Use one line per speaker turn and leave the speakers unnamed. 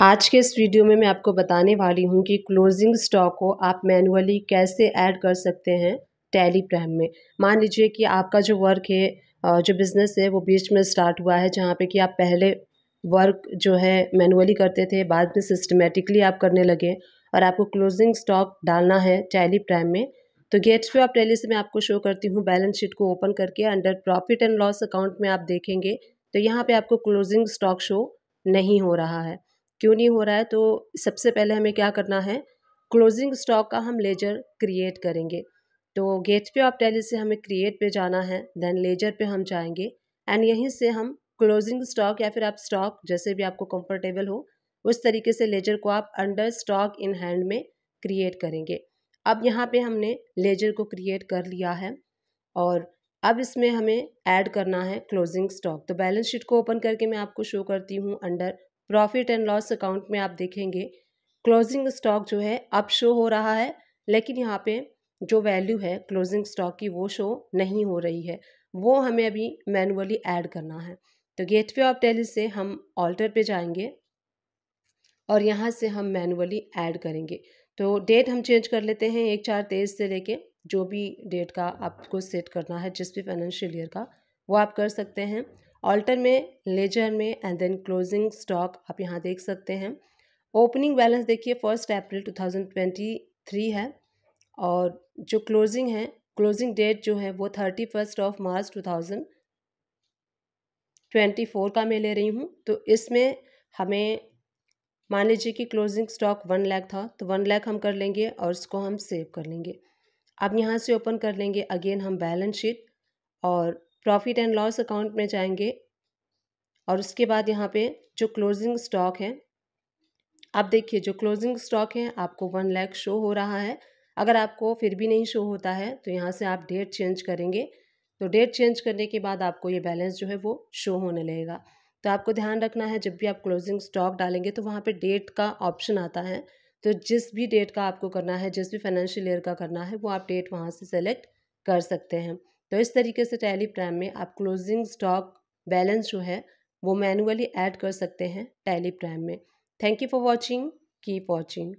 आज के इस वीडियो में मैं आपको बताने वाली हूँ कि क्लोजिंग स्टॉक को आप मैनुअली कैसे ऐड कर सकते हैं टैली प्रैम में मान लीजिए कि आपका जो वर्क है जो बिज़नेस है वो बीच में स्टार्ट हुआ है जहाँ पे कि आप पहले वर्क जो है मैनुअली करते थे बाद में सिस्टमेटिकली आप करने लगे और आपको क्लोजिंग स्टॉक डालना है टैली प्रैम में तो गेट्स पे आप टैली से मैं आपको शो करती हूँ बैलेंस शीट को ओपन करके under profit and loss account में आप देखेंगे तो यहाँ पर आपको क्लोजिंग स्टॉक शो नहीं हो रहा है क्यों नहीं हो रहा है तो सबसे पहले हमें क्या करना है क्लोजिंग स्टॉक का हम लेजर क्रिएट करेंगे तो गेट पे ऑफ टैली से हमें क्रिएट पे जाना है देन लेजर पे हम जाएंगे एंड यहीं से हम क्लोजिंग स्टॉक या फिर आप स्टॉक जैसे भी आपको कंफर्टेबल हो उस तरीके से लेजर को आप अंडर स्टॉक इन हैंड में क्रिएट करेंगे अब यहाँ पे हमने लेजर को क्रिएट कर लिया है और अब इसमें हमें ऐड करना है क्लोजिंग स्टॉक तो बैलेंस शीट को ओपन करके मैं आपको शो करती हूँ under profit and loss account में आप देखेंगे क्लोजिंग स्टॉक जो है अब शो हो रहा है लेकिन यहाँ पे जो वैल्यू है क्लोजिंग स्टॉक की वो शो नहीं हो रही है वो हमें अभी मैनुअली ऐड करना है तो गेटवे ऑफ टेली से हम ऑल्टर पे जाएंगे और यहाँ से हम मैनुअली ऐड करेंगे तो डेट हम चेंज कर लेते हैं एक चार तेईस से लेके जो भी डेट का आपको सेट करना है जिस भी फाइनेंशियल ईयर का वो आप कर सकते हैं ऑल्टर में लेजर में एंड देन क्लोजिंग स्टॉक आप यहाँ देख सकते हैं ओपनिंग बैलेंस देखिए फर्स्ट अप्रैल 2023 है और जो क्लोजिंग है क्लोजिंग डेट जो है वो thirty first of March two thousand twenty four का मैं ले रही हूँ तो इसमें हमें मान लीजिए कि क्लोजिंग स्टॉक वन लैख था तो वन लैख हम कर लेंगे और उसको हम सेव कर लेंगे अब यहाँ से ओपन कर लेंगे अगेन हम बैलेंस शीट और प्रॉफिट एंड लॉस अकाउंट में जाएंगे और उसके बाद यहाँ पे जो क्लोजिंग स्टॉक है आप देखिए जो क्लोजिंग स्टॉक है आपको वन लैख शो हो रहा है अगर आपको फिर भी नहीं शो होता है तो यहाँ से आप डेट चेंज करेंगे तो डेट चेंज करने के बाद आपको ये बैलेंस जो है वो शो होने लगेगा तो आपको ध्यान रखना है जब भी आप क्लोजिंग स्टॉक डालेंगे तो वहाँ पे डेट का ऑप्शन आता है तो जिस भी डेट का आपको करना है जिस भी फाइनेंशियल ईयर का करना है वो आप डेट वहाँ से सेलेक्ट कर सकते हैं तो इस तरीके से टैली प्राइम में आप क्लोजिंग स्टॉक बैलेंस जो है वो मैनुअली ऐड कर सकते हैं टैली प्राइम में thank you for watching keep watching